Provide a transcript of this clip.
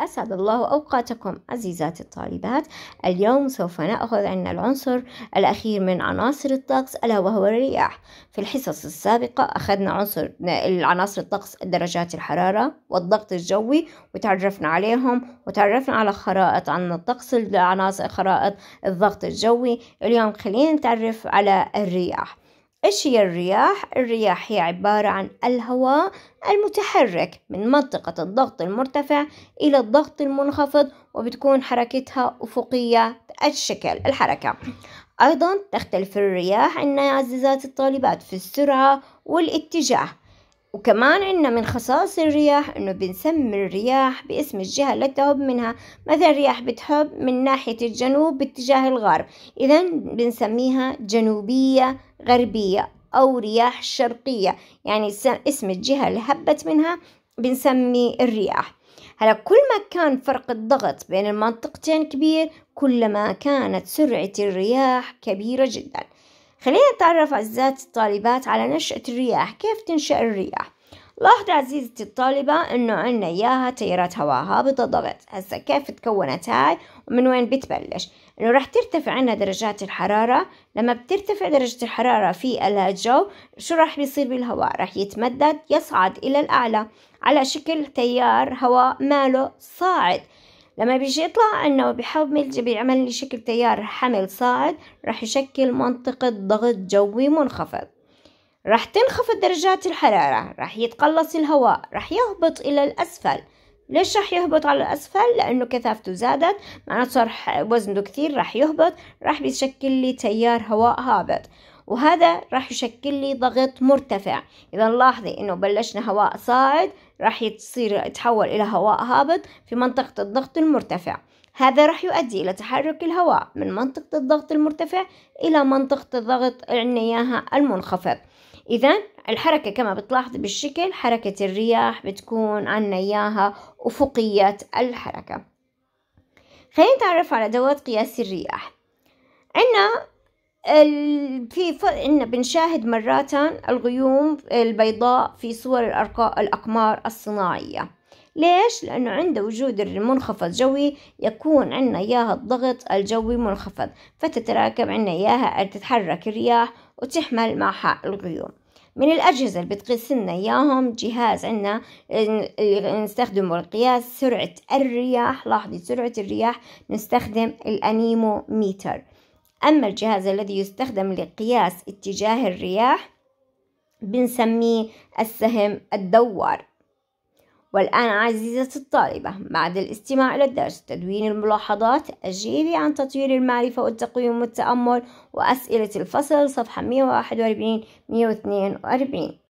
أسعد الله أوقاتكم عزيزاتي الطالبات اليوم سوف نأخذ عن العنصر الأخير من عناصر الطقس ألا وهو الرياح في الحصص السابقة أخذنا عنصر العناصر الطقس درجات الحرارة والضغط الجوي وتعرفنا عليهم وتعرفنا على خرائط عن الطقس العناصر خرائط الضغط الجوي اليوم خلينا نتعرف على الرياح إيش هي الرياح؟ الرياح هي عبارة عن الهواء المتحرك من منطقة الضغط المرتفع إلى الضغط المنخفض وبتكون حركتها أفقية الشكل الحركة أيضا تختلف الرياح النازلات الطالبات في السرعة والاتجاه وكمان عنا من خصائص الرياح انه بنسمي الرياح باسم الجهة اللي تهب منها مثلا رياح بتهب من ناحية الجنوب باتجاه الغرب اذا بنسميها جنوبية غربية او رياح شرقية يعني اسم الجهة اللي هبت منها بنسمي الرياح هلا كل ما كان فرق الضغط بين المنطقتين كبير كلما كانت سرعة الرياح كبيرة جداً خلينا نتعرف عزيزات الطالبات على نشأة الرياح كيف تنشأ الرياح لاحظ عزيزتي الطالبة إنه عنا إياها تيارات هابطة ضغط هسا كيف تكونت هاي ومن وين بتبلش إنه راح ترتفع عنا درجات الحرارة لما بترتفع درجة الحرارة في الجو شو راح بيصير بالهواء راح يتمدد يصعد إلى الأعلى على شكل تيار هواء ماله صاعد لما بيجي يطلع انه بحمل بيعمل لي شكل تيار حمل صاعد رح يشكل منطقة ضغط جوي منخفض رح تنخفض درجات الحرارة رح يتقلص الهواء رح يهبط إلى الأسفل ليش رح يهبط على الأسفل؟ لأنه كثافته زادت معناته صار وزنه كثير رح يهبط رح بيشكل لي تيار هواء هابط وهذا راح يشكل لي ضغط مرتفع إذا لاحظي إنه بلشنا هواء صاعد راح يصير يتحول إلى هواء هابط في منطقة الضغط المرتفع هذا راح يؤدي إلى تحرك الهواء من منطقة الضغط المرتفع إلى منطقة الضغط عنا إياها المنخفض إذا الحركة كما بتلاحظي بالشكل حركة الرياح بتكون عنا إياها أفقية الحركة خلينا نتعرف على أدوات قياس الرياح عنا في إن بنشاهد مرات الغيوم البيضاء في صور الأقمار الصناعية ليش؟ لأنه عند وجود المنخفض جوي يكون عندنا إياها الضغط الجوي منخفض فتتراكم عندنا إياها تتحرك الرياح وتحمل معها الغيوم من الأجهزة اللي بتقيس لنا إياهم جهاز عنا نستخدمه لقياس سرعة الرياح لاحظي سرعة الرياح نستخدم الأنيموميتر أما الجهاز الذي يستخدم لقياس اتجاه الرياح بنسميه السهم الدوار والآن عزيزة الطالبة بعد الاستماع إلى الدرس تدوين الملاحظات أجيبي عن تطوير المعرفة والتقويم والتأمل وأسئلة الفصل صفحة 141 142